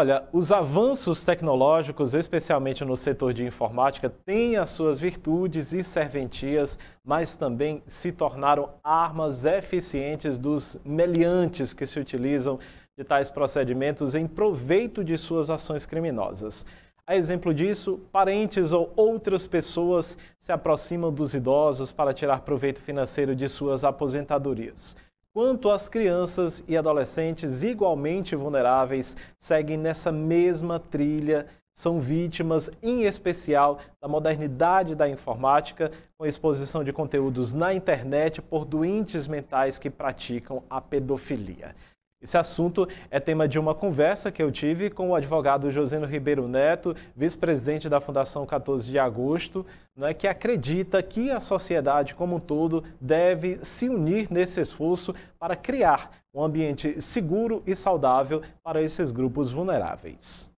Olha, os avanços tecnológicos, especialmente no setor de informática, têm as suas virtudes e serventias, mas também se tornaram armas eficientes dos meliantes que se utilizam de tais procedimentos em proveito de suas ações criminosas. A exemplo disso, parentes ou outras pessoas se aproximam dos idosos para tirar proveito financeiro de suas aposentadorias quanto as crianças e adolescentes igualmente vulneráveis seguem nessa mesma trilha, são vítimas, em especial, da modernidade da informática, com a exposição de conteúdos na internet por doentes mentais que praticam a pedofilia. Esse assunto é tema de uma conversa que eu tive com o advogado Josino Ribeiro Neto, vice-presidente da Fundação 14 de Agosto, né, que acredita que a sociedade como um todo deve se unir nesse esforço para criar um ambiente seguro e saudável para esses grupos vulneráveis.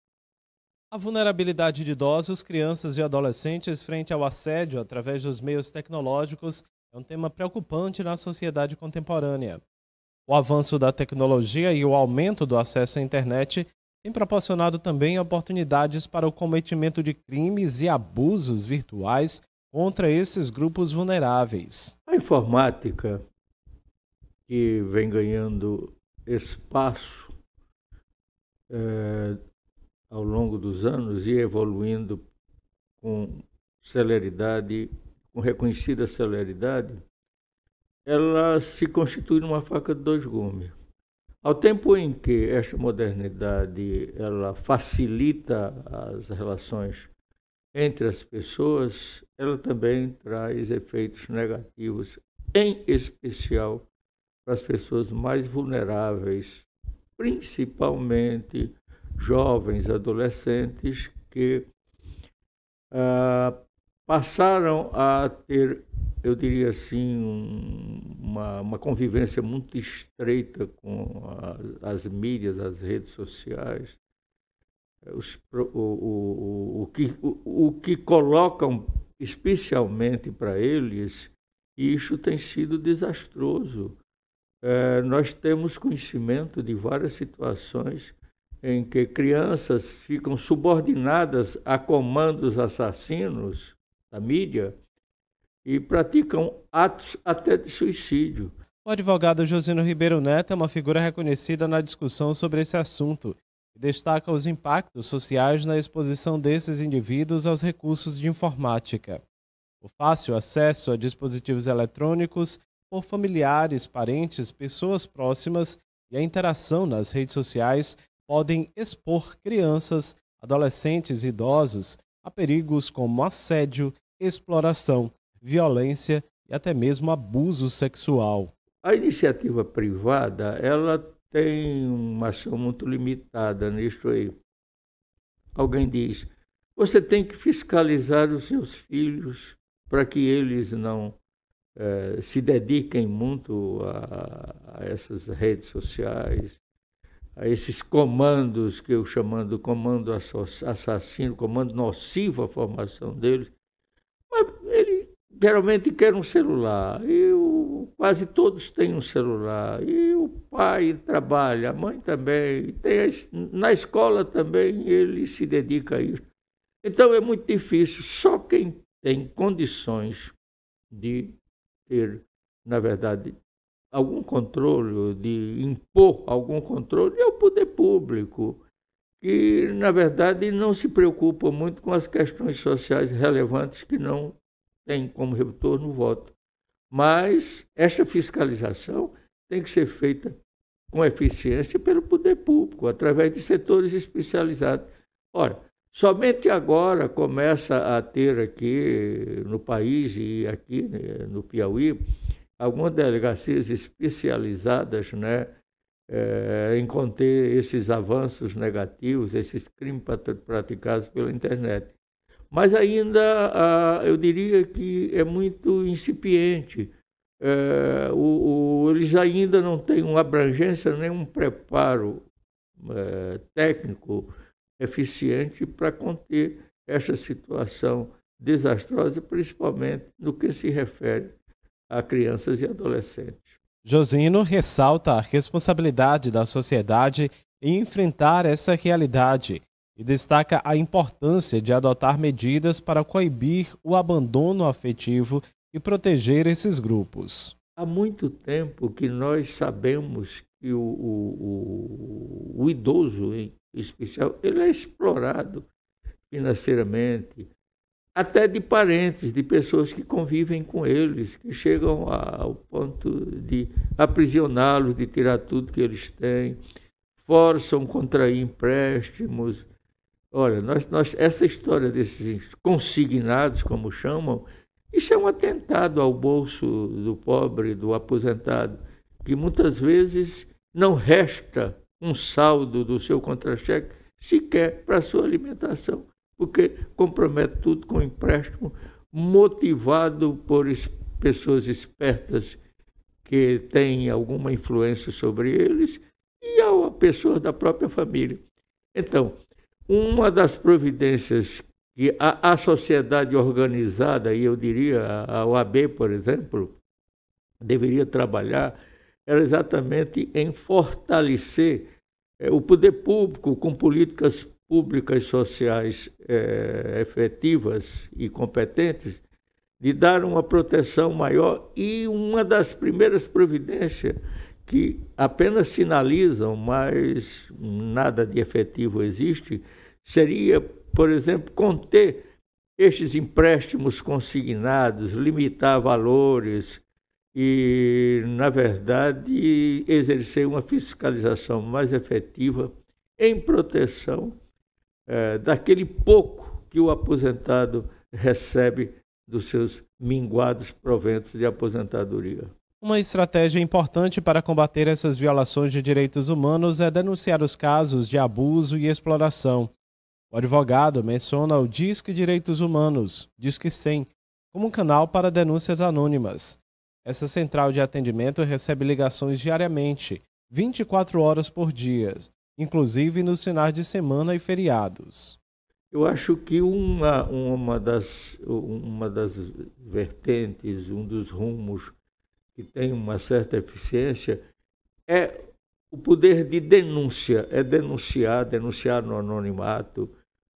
A vulnerabilidade de idosos, crianças e adolescentes frente ao assédio através dos meios tecnológicos é um tema preocupante na sociedade contemporânea. O avanço da tecnologia e o aumento do acesso à internet têm proporcionado também oportunidades para o cometimento de crimes e abusos virtuais contra esses grupos vulneráveis. A informática, que vem ganhando espaço é, ao longo dos anos e evoluindo com celeridade, com reconhecida celeridade, ela se constitui numa faca de dois gumes. Ao tempo em que esta modernidade ela facilita as relações entre as pessoas, ela também traz efeitos negativos, em especial para as pessoas mais vulneráveis, principalmente jovens, adolescentes que ah, passaram a ter, eu diria assim, um, uma, uma, convivência muito estreita com a, as mídias, as redes sociais. Os, o, o, o, que, o, o que colocam especialmente para eles, e isso tem sido desastroso. É, nós temos conhecimento de várias situações em que crianças ficam subordinadas a comandos assassinos da mídia e praticam atos até de suicídio. O advogado Josino Ribeiro Neto é uma figura reconhecida na discussão sobre esse assunto e destaca os impactos sociais na exposição desses indivíduos aos recursos de informática. O fácil acesso a dispositivos eletrônicos por familiares, parentes, pessoas próximas e a interação nas redes sociais podem expor crianças, adolescentes e idosos a perigos como assédio, exploração, violência e até mesmo abuso sexual. A iniciativa privada, ela tem uma ação muito limitada nisso aí. Alguém diz: você tem que fiscalizar os seus filhos para que eles não eh, se dediquem muito a, a essas redes sociais, a esses comandos que eu chamando comando assassino, comando nocivo à formação deles, mas ele geralmente quer um celular. E o, quase todos têm um celular. E o pai trabalha, a mãe também. Tem a, na escola também ele se dedica a isso. Então é muito difícil. Só quem tem condições de ter, na verdade, algum controle, de impor algum controle, é o poder público, que, na verdade, não se preocupa muito com as questões sociais relevantes que não tem como retorno o voto. Mas esta fiscalização tem que ser feita com eficiência pelo poder público, através de setores especializados. Ora, somente agora começa a ter aqui no país e aqui né, no Piauí algumas delegacias especializadas né, é, em conter esses avanços negativos, esses crimes praticados pela internet. Mas ainda ah, eu diria que é muito incipiente. É, o, o, eles ainda não têm uma abrangência nem um preparo é, técnico eficiente para conter essa situação desastrosa, principalmente no que se refere a crianças e adolescentes. Josino ressalta a responsabilidade da sociedade em enfrentar essa realidade e destaca a importância de adotar medidas para coibir o abandono afetivo e proteger esses grupos. Há muito tempo que nós sabemos que o, o, o, o idoso, em especial, ele é explorado financeiramente, até de parentes, de pessoas que convivem com eles, que chegam ao ponto de aprisioná-los, de tirar tudo que eles têm, forçam contrair empréstimos. Olha, nós, nós, essa história desses consignados, como chamam, isso é um atentado ao bolso do pobre, do aposentado, que muitas vezes não resta um saldo do seu contra-cheque sequer para a sua alimentação porque compromete tudo com empréstimo motivado por pessoas espertas que têm alguma influência sobre eles e a pessoa da própria família. Então, uma das providências que a, a sociedade organizada, e eu diria a, OAB, por exemplo, deveria trabalhar era exatamente em fortalecer eh, o poder público com políticas públicas sociais é, efetivas e competentes de dar uma proteção maior e uma das primeiras providências que apenas sinalizam, mas nada de efetivo existe, seria, por exemplo, conter estes empréstimos consignados, limitar valores e, na verdade, exercer uma fiscalização mais efetiva em proteção é, daquele pouco que o aposentado recebe dos seus minguados proventos de aposentadoria. Uma estratégia importante para combater essas violações de direitos humanos é denunciar os casos de abuso e exploração. O advogado menciona o Disque Direitos Humanos, Disque 100, como um canal para denúncias anônimas. Essa central de atendimento recebe ligações diariamente, 24 horas por dia, inclusive nos finais de semana e feriados. Eu acho que uma, uma, das, uma das vertentes, um dos rumos que tem uma certa eficiência é o poder de denúncia, é denunciar, denunciar no anonimato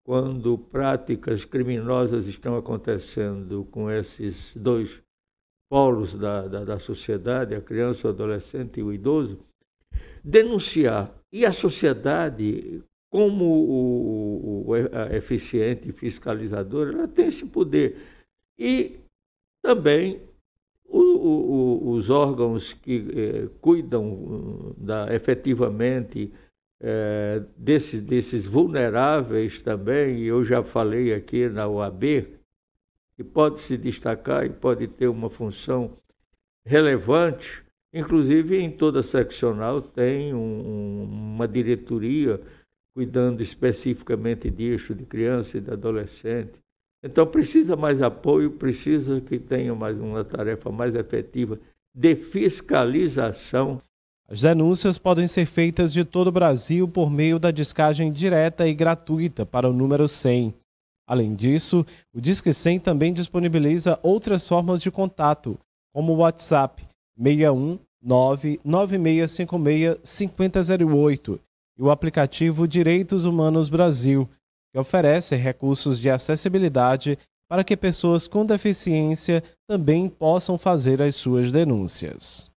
quando práticas criminosas estão acontecendo com esses dois polos da, da, da sociedade, a criança, o adolescente e o idoso, denunciar e a sociedade, como o, o, a eficiente fiscalizadora, ela tem esse poder. E também o, os órgãos que eh, cuidam hum, da, efetivamente eh, desses, desses vulneráveis também, e eu já falei aqui na UAB, que pode se destacar e pode ter uma função relevante Inclusive, em toda seccional tem um, uma diretoria cuidando especificamente disso, de criança e de adolescente. Então, precisa mais apoio, precisa que tenha mais uma tarefa mais efetiva de fiscalização. As denúncias podem ser feitas de todo o Brasil por meio da descagem direta e gratuita para o número 100. Além disso, o Disque 100 também disponibiliza outras formas de contato, como o WhatsApp 61 99656-5008 e o aplicativo Direitos Humanos Brasil, que oferece recursos de acessibilidade para que pessoas com deficiência também possam fazer as suas denúncias.